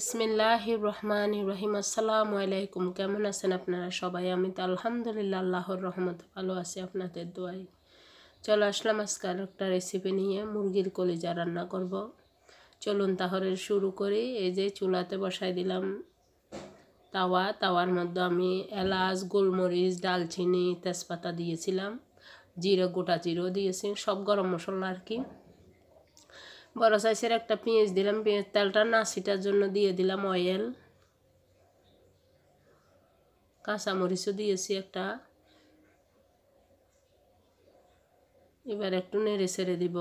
বিসমিল্লাহি রহমান রহিম আসসালামু আলাইকুম কেমন আছেন আপনারা সবাই আমি তো আলহামদুলিল্লাহ আল্লাহর রহমত ভালো আছি আপনাদের দোয়াই চলো আসলাম আজকাল একটা রেসিপি নিয়ে মুরগির কলিজা রান্না করব চলুন তাহলে শুরু করি এই যে চুলাতে বসাই দিলাম তাওয়া তাওয়ার মধ্যে আমি এলাচ গোলমরিচ ডালচিনি তেজপাতা দিয়েছিলাম জিরে গোটা জিরো দিয়েছি সব গরম মশলা আর কি বড় সাইজের একটা পেঁয়াজ দিলাম পেঁয়াজ তেলটা নাসিটার জন্য দিয়ে দিলাম অয়েল কাঁচামরিচও দিয়েছি একটা এবার একটু নেড়ে ছেড়ে দিব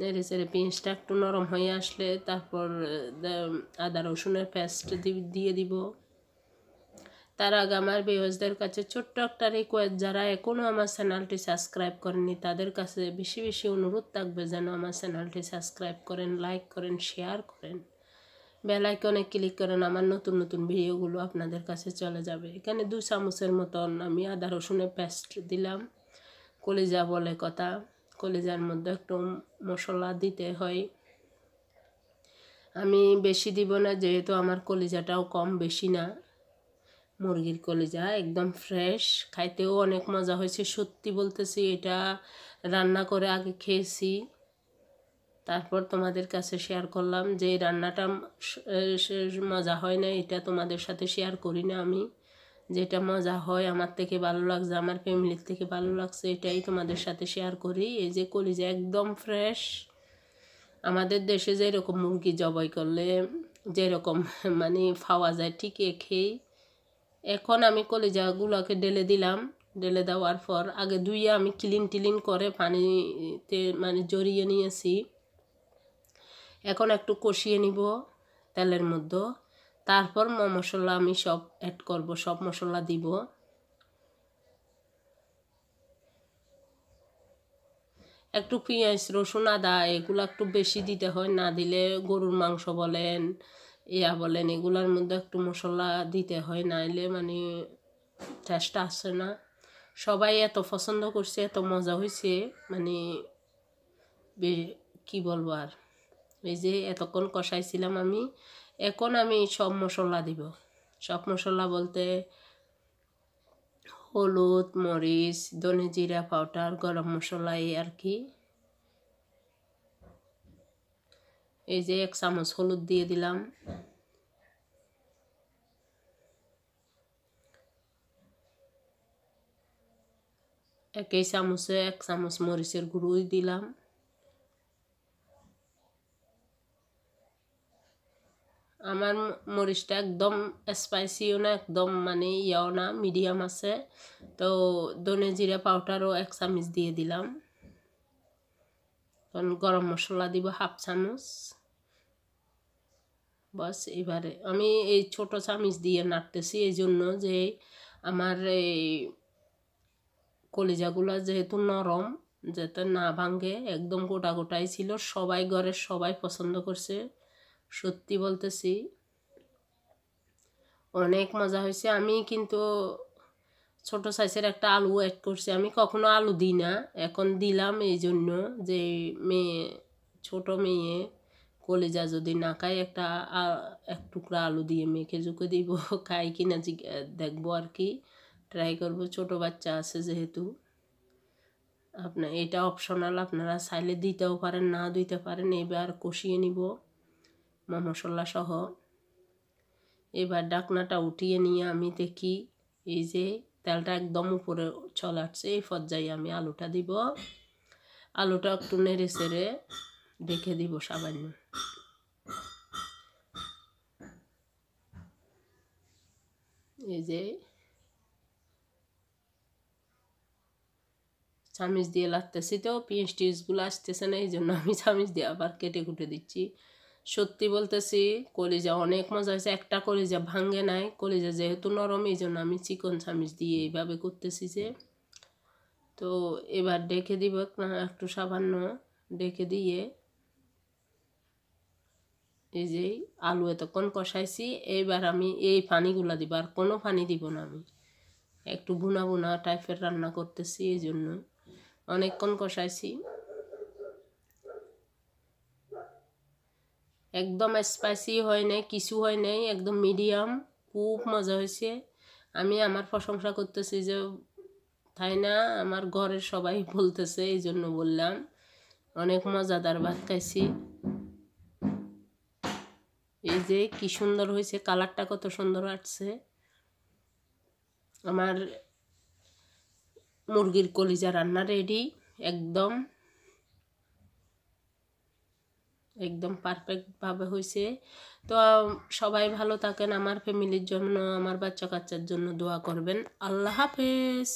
নেড়ে ছেড়ে পেঁয়াজটা একটু নরম হয়ে আসলে তারপর আদা রসুনের পেস্ট দিয়ে দিব তার আগে আমার বেহজদের কাছে ছোট্ট একটা রিকোয়েস্ট যারা এখনও আমার চ্যানেলটি সাবস্ক্রাইব করেনি তাদের কাছে বেশি বেশি অনুরোধ থাকবে যেন আমার চ্যানেলটি সাবস্ক্রাইব করেন লাইক করেন শেয়ার করেন বেলাইকনে ক্লিক করেন আমার নতুন নতুন ভিডিওগুলো আপনাদের কাছে চলে যাবে এখানে দু চামচের মতন আমি আদা রসুনের পেস্ট দিলাম কলিজা বলে কথা কলিজার মধ্যে একটু মশলা দিতে হয় আমি বেশি দিব না যেহেতু আমার কলিজাটাও কম বেশি না মুরগির কলিজা একদম ফ্রেশ খাইতেও অনেক মজা হয়েছে সত্যি বলতেছি এটা রান্না করে আগে খেয়েছি তারপর তোমাদের কাছে শেয়ার করলাম যে রান্নাটা মজা হয় না এটা তোমাদের সাথে শেয়ার করি না আমি যেটা মজা হয় আমার থেকে ভালো লাগছে আমার ফ্যামিলির থেকে ভালো লাগছে এটাই তোমাদের সাথে শেয়ার করি এই যে কলিজা একদম ফ্রেশ আমাদের দেশে যেরকম মুরগি জবাই করলে যেরকম মানে ফাওয়া যায় ঠিক এখেই এখন আমি কলেজাগুলোকে ঢেলে দিলাম ঢেলে দেওয়ার পর আগে ধুইয়ে আমি ক্লিন টিলিন করে পানিতে মানে জড়িয়ে নিয়েছি এখন একটু কষিয়ে নিব তেলের মধ্যে তারপর মশলা আমি সব অ্যাড করব সব মশলা দিব একটু পেঁয়াজ রসুন আদা এগুলো একটু বেশি দিতে হয় না দিলে গরুর মাংস বলেন ইয়া বলেন এগুলার মধ্যে একটু মশলা দিতে হয় নাইলে মানে চেষ্টা আসে না সবাই এত পছন্দ করছে এত মজা হয়েছে মানে কি বলবো আর এই যে এতক্ষণ কষাইছিলাম আমি এখন আমি সব মশলা দিব সব মশলা বলতে হলুদ মরিচ ধনে জিরা পাউডার গরম মশলা এই আর কি এই যে এক চামচ হলুদ দিয়ে দিলাম একই চামচে এক চামচ মরিচের গুঁড়ো দিলাম আমার মরিচটা একদম স্পাইসিও না একদম মানে ইয়াও না মিডিয়াম আছে তো ধনে জিরা পাউডারও এক চামচ দিয়ে দিলাম তখন গরম মশলা দিব হাফ চামচ বাস এবারে আমি এই ছোট চামচ দিয়ে নাড়তেছি এই জন্য যে আমার এই কলিজাগুলো যেহেতু নরম যাতে না ভাঙে একদম গোটা গোটাই ছিল সবাই ঘরের সবাই পছন্দ করছে সত্যি বলতেছি অনেক মজা হয়েছে আমি কিন্তু ছোট সাইজের একটা আলু অ্যাড করছি আমি কখনো আলু দিই না এখন দিলাম এই জন্য যে মেয়ে ছোট মেয়ে কলেজা যদি না খায় একটা এক টুকরা আলু দিয়ে মেখে ঝুঁকে দিব খাই কি না দেখবো আর কি ট্রাই করব ছোট বাচ্চা আছে যেহেতু আপনার এটা অপশনাল আপনারা চাইলে দিতেও পারেন না দিতে পারেন এবার কষিয়ে নিব মশলা সহ এবার ডাকনাটা উঠিয়ে নিয়ে আমি দেখি এই যে তেলটা একদম উপরে চলে আসছে এই পর্যায়ে আমি আলুটা দিব আলুটা একটু নেড়ে সেড়ে ঢেকে দিব সামান্য এই যে চামিচ দিয়ে লাগতেছি তো পিঁয়াজ টিয়াজগুলো আসতেছে না এই জন্য আমি চামিচ দিয়ে আবার কেটে কুটে দিচ্ছি সত্যি বলতেছি কলিজা অনেক মজা হয়েছে একটা কলিজা ভাঙে নাই কলিজা যেহেতু নরম এই জন্য আমি চিকন চামিচ দিয়ে এইভাবে করতেছি যে তো এবার ডেকে দিব একটু সামান্য ডেকে দিয়ে এই যে আলু এতক্ষণ কষাইছি এইবার আমি এই পানিগুলা দিব আর কোনো পানি দিব না আমি একটু বুনা বুনা টাইপের রান্না করতেছি এই জন্য অনেকক্ষণ কষাইছি একদম স্পাইসি হয় নাই কিছু হয় নাই একদম মিডিয়াম খুব মজা হয়েছে আমি আমার প্রশংসা করতেছি যে তাই না আমার ঘরের সবাই বলতেছে এই জন্য বললাম অনেক মজাদার ভাত খাইছি এই যে কি সুন্দর হয়েছে কালারটা কত সুন্দর আসছে আমার মুরগির কলিজা রান্না রেডি একদম একদম পারফেক্টভাবে হয়েছে তো সবাই ভালো থাকেন আমার ফ্যামিলির জন্য আমার বাচ্চা কাচ্চার জন্য দোয়া করবেন আল্লাহ হাফেজ